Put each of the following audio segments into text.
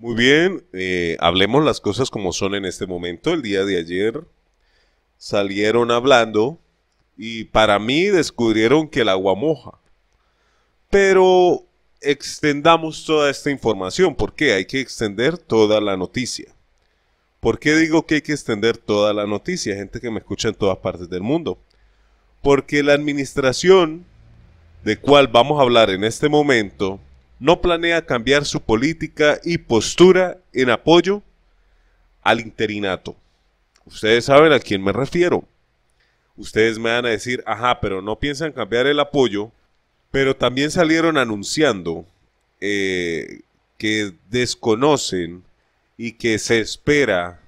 Muy bien, eh, hablemos las cosas como son en este momento. El día de ayer salieron hablando y para mí descubrieron que el agua moja. Pero extendamos toda esta información porque hay que extender toda la noticia. ¿Por qué digo que hay que extender toda la noticia? Gente que me escucha en todas partes del mundo. Porque la administración de cual vamos a hablar en este momento no planea cambiar su política y postura en apoyo al interinato. Ustedes saben a quién me refiero. Ustedes me van a decir, ajá, pero no piensan cambiar el apoyo, pero también salieron anunciando eh, que desconocen y que se espera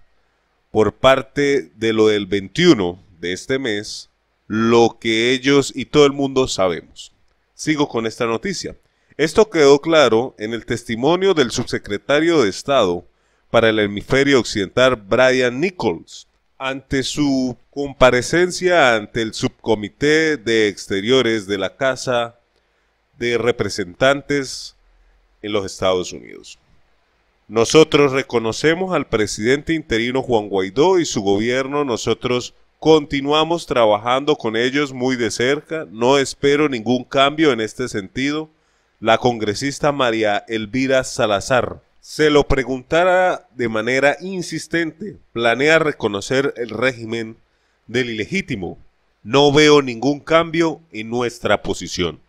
por parte de lo del 21 de este mes lo que ellos y todo el mundo sabemos. Sigo con esta noticia. Esto quedó claro en el testimonio del subsecretario de Estado para el hemisferio occidental Brian Nichols ante su comparecencia ante el subcomité de exteriores de la Casa de Representantes en los Estados Unidos. Nosotros reconocemos al presidente interino Juan Guaidó y su gobierno, nosotros continuamos trabajando con ellos muy de cerca, no espero ningún cambio en este sentido la congresista María Elvira Salazar. Se lo preguntara de manera insistente, planea reconocer el régimen del ilegítimo. No veo ningún cambio en nuestra posición.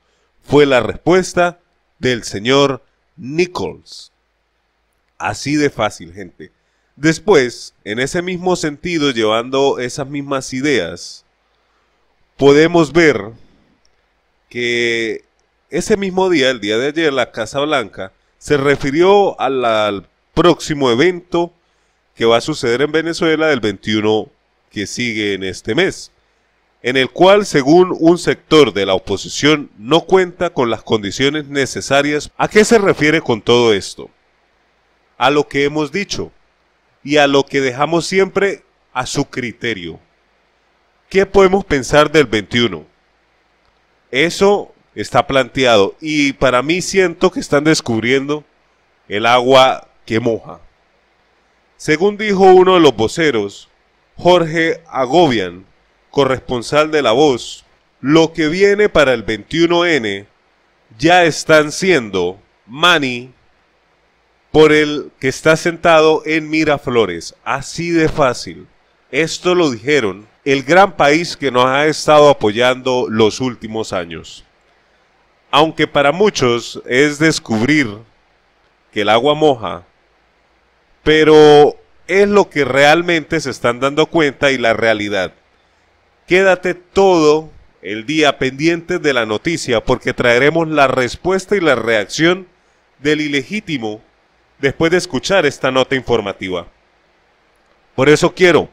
Fue la respuesta del señor Nichols. Así de fácil, gente. Después, en ese mismo sentido, llevando esas mismas ideas, podemos ver que ese mismo día, el día de ayer, la Casa Blanca se refirió al, próximo evento que va a suceder en Venezuela del 21 que sigue en este mes, en el cual, según un sector de la oposición, no cuenta con las condiciones necesarias. ¿A qué se refiere con todo esto? A lo que hemos dicho y a lo que dejamos siempre a su criterio. ¿Qué podemos pensar del 21? Eso está planteado. Y para mí siento que están descubriendo el agua que moja. Según dijo uno de los voceros, Jorge Agobian, corresponsal de La Voz, lo que viene para el 21N ya están siendo mani por el que está sentado en Miraflores. Así de fácil. Esto lo dijeron el gran país que nos ha estado apoyando los últimos años aunque para muchos es descubrir que el agua moja, pero es lo que realmente se están dando cuenta y la realidad. Quédate todo el día pendiente de la noticia porque traeremos la respuesta y la reacción del ilegítimo después de escuchar esta nota informativa. Por eso quiero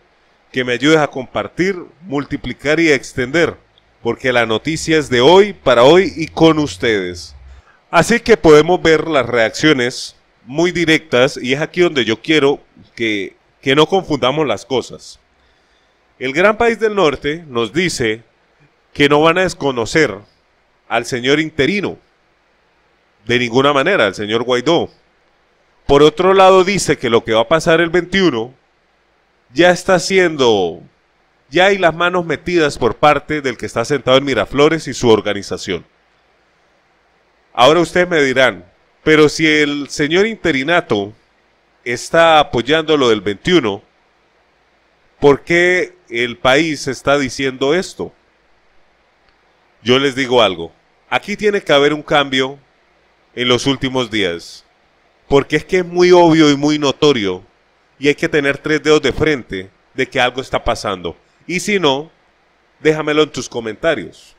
que me ayudes a compartir, multiplicar y extender porque la noticia es de hoy, para hoy y con ustedes. Así que podemos ver las reacciones muy directas y es aquí donde yo quiero que, no confundamos las cosas. El gran país del norte nos dice que no van a desconocer al señor interino, de ninguna manera, al señor Guaidó. Por otro lado dice que lo que va a pasar el 21 ya está siendo ya hay las manos metidas por parte del que está sentado en Miraflores y su organización. Ahora ustedes me dirán, pero si el señor interinato está apoyando lo del 21, ¿por qué el país está diciendo esto? Yo les digo algo, aquí tiene que haber un cambio en los últimos días, porque es que es muy obvio y muy notorio, y hay que tener tres dedos de frente de que algo está pasando. Y si no, déjamelo en tus comentarios,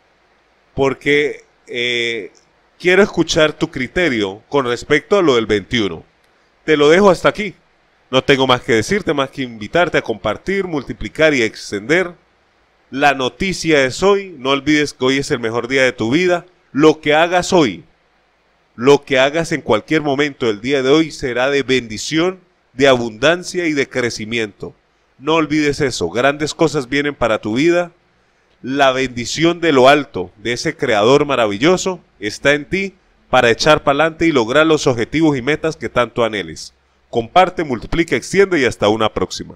porque eh, quiero escuchar tu criterio con respecto a lo del 21. Te lo dejo hasta aquí. No tengo más que decirte, más que invitarte a compartir, multiplicar y extender. La noticia es hoy, no olvides que hoy es el mejor día de tu vida. Lo que hagas hoy, lo que hagas en cualquier momento del día de hoy será de bendición, de abundancia y de crecimiento. No olvides eso. Grandes cosas vienen para tu vida. La bendición de lo alto, de ese creador maravilloso, está en ti para echar para adelante y lograr los objetivos y metas que tanto anheles. Comparte, multiplica, extiende y hasta una próxima.